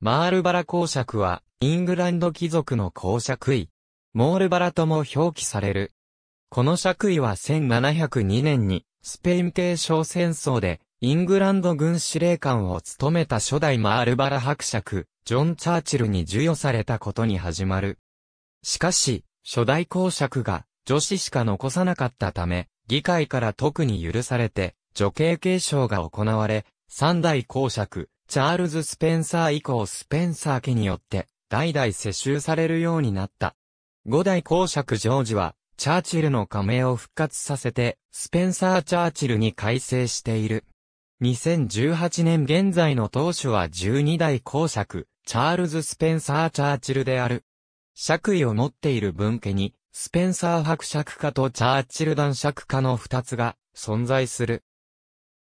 マールバラ公爵は、イングランド貴族の公爵位。モールバラとも表記される。この爵位は1702年に、スペイン継小戦争で、イングランド軍司令官を務めた初代マールバラ伯爵、ジョン・チャーチルに授与されたことに始まる。しかし、初代公爵が、女子しか残さなかったため、議会から特に許されて、女系継承が行われ、三代公爵、チャールズ・スペンサー以降スペンサー家によって代々世襲されるようになった。五代公爵ジョージは、チャーチルの加盟を復活させて、スペンサー・チャーチルに改正している。2018年現在の当初は12代公爵、チャールズ・スペンサー・チャーチルである。爵位を持っている分家に、スペンサー伯爵家とチャーチル男爵家の二つが存在する。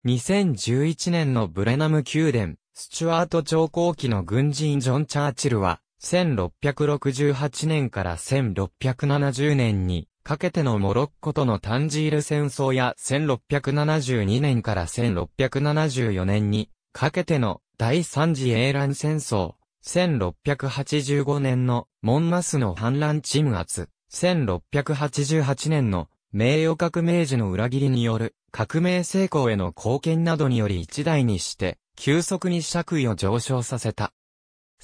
2011年のブレナム宮殿、スチュワート朝光期の軍人ジョン・チャーチルは、1668年から1670年にかけてのモロッコとのタンジール戦争や1672年から1674年にかけての第三次英乱戦争、1685年のモンマスの反乱ム圧、1688年の名誉革命時の裏切りによる革命成功への貢献などにより一代にして急速に爵位を上昇させた。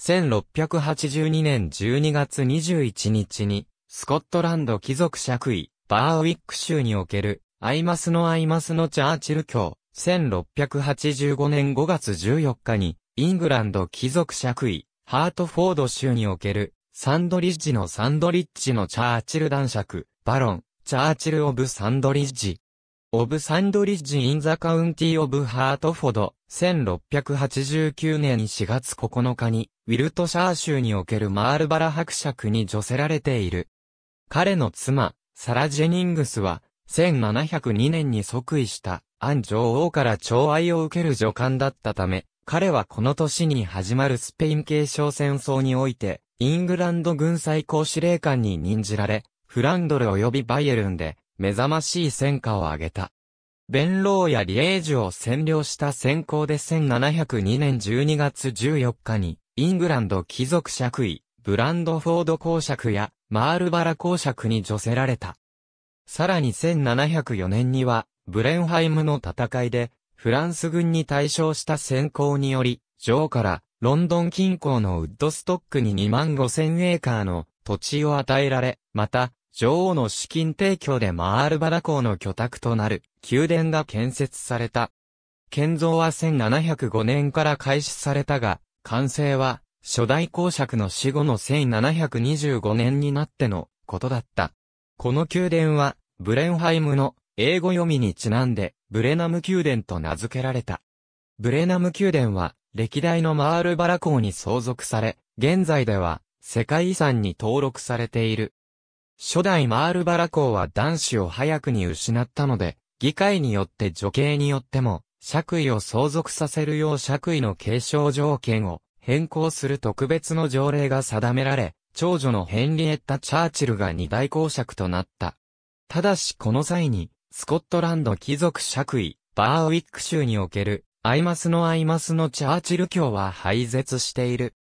1682年12月21日に、スコットランド貴族爵位、バーウィック州における、アイマスのアイマスのチャーチル教、1685年5月14日に、イングランド貴族爵位、ハートフォード州における、サンドリッジのサンドリッジのチャーチル男爵、バロン、チャーチル・オブ・サンドリッジ、オブサンドリッジ・イン・ザ・カウンティ・オブ・ハートフォド、h 1689年4月9日に、ウィルトシャー州におけるマールバラ伯爵に除せられている。彼の妻、サラ・ジェニングスは、1702年に即位した、アン女王から寵愛を受ける女官だったため、彼はこの年に始まるスペイン継承戦争において、イングランド軍最高司令官に任じられ、フランドル及びバイエルンで、目覚ましい戦果を挙げた。弁老やリエージュを占領した先行で1702年12月14日に、イングランド貴族爵位、ブランドフォード公爵やマールバラ公爵に除せられた。さらに1704年には、ブレンハイムの戦いで、フランス軍に対象した先行により、ーからロンドン近郊のウッドストックに2万5千エーカーの土地を与えられ、また、女王の資金提供でマールバラ港の居宅となる宮殿が建設された。建造は1705年から開始されたが、完成は初代公爵の死後の1725年になってのことだった。この宮殿はブレンハイムの英語読みにちなんでブレナム宮殿と名付けられた。ブレナム宮殿は歴代のマールバラ港に相続され、現在では世界遺産に登録されている。初代マールバラ公は男子を早くに失ったので、議会によって女系によっても、爵位を相続させるよう爵位の継承条件を変更する特別の条例が定められ、長女のヘンリエッタ・チャーチルが二大公爵となった。ただしこの際に、スコットランド貴族爵位、バーウィック州における、アイマスのアイマスのチャーチル教は廃絶している。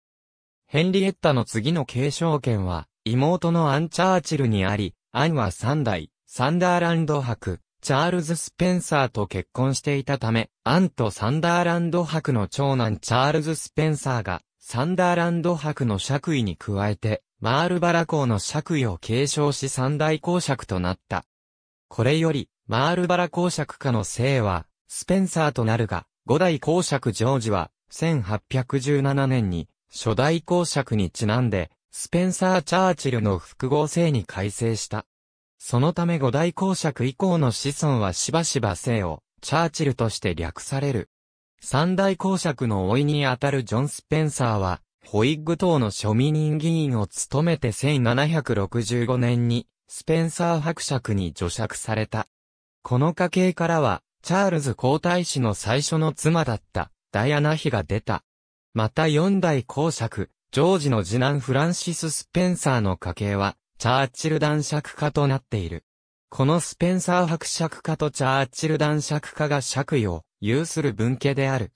ヘンリエッタの次の継承権は、妹のアン・チャーチルにあり、アンは三代、サンダーランド博、チャールズ・スペンサーと結婚していたため、アンとサンダーランド博の長男チャールズ・スペンサーが、サンダーランド博の爵位に加えて、マールバラ公の爵位を継承し三代公爵となった。これより、マールバラ公爵家の姓は、スペンサーとなるが、五代公爵ジョージは、1817年に、初代公爵にちなんで、スペンサー・チャーチルの複合性に改正した。そのため五大公爵以降の子孫はしばしば姓を、チャーチルとして略される。三大公爵の老いにあたるジョン・スペンサーは、ホイッグ党の庶民人議員を務めて1765年に、スペンサー伯爵に除爵された。この家系からは、チャールズ皇太子の最初の妻だった、ダイアナ妃が出た。また四代公爵、ジョージの次男フランシス・スペンサーの家系は、チャーチル男爵家となっている。このスペンサー伯爵家とチャーチル男爵家が爵位を有する分家である。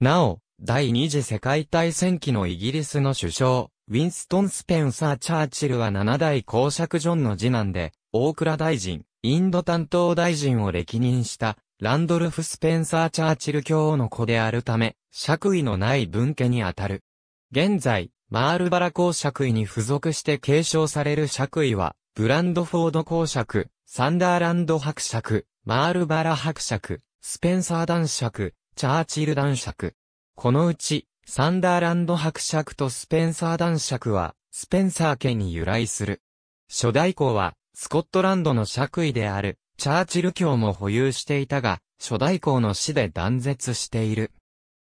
なお、第二次世界大戦期のイギリスの首相、ウィンストン・スペンサー・チャーチルは7代公爵ジョンの次男で、大倉大臣、インド担当大臣を歴任した、ランドルフ・スペンサー・チャーチル王の子であるため、爵位のない分家にあたる。現在、マールバラ公爵位に付属して継承される爵位は、ブランドフォード公爵、サンダーランド伯爵、マールバラ伯爵、スペンサー男爵、チャーチル男爵。このうち、サンダーランド伯爵とスペンサー男爵は、スペンサー家に由来する。初代公は、スコットランドの爵位である、チャーチル教も保有していたが、初代公の死で断絶している。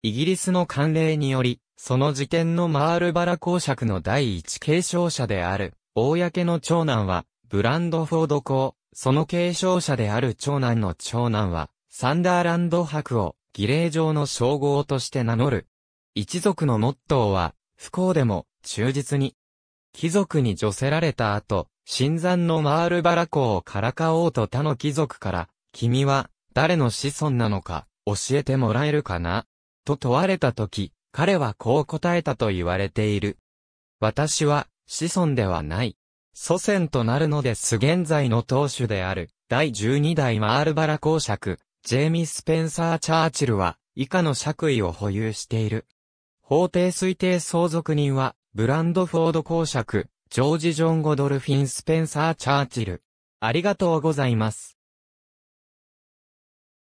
イギリスの慣例により、その事件のマールバラ公爵の第一継承者である、公の長男は、ブランドフォード公、その継承者である長男の長男は、サンダーランド博を、儀礼上の称号として名乗る。一族のモットーは、不幸でも、忠実に。貴族に除せられた後、新山のマールバラ公をからかおうと他の貴族から、君は、誰の子孫なのか、教えてもらえるかなと問われた時、彼はこう答えたと言われている。私は、子孫ではない。祖先となるのです。現在の当主である、第12代マールバラ公爵、ジェイミス・ペンサー・チャーチルは、以下の爵位を保有している。法定推定相続人は、ブランドフォード公爵、ジョージ・ジョン・ゴドルフィン・スペンサー・チャーチル。ありがとうございます。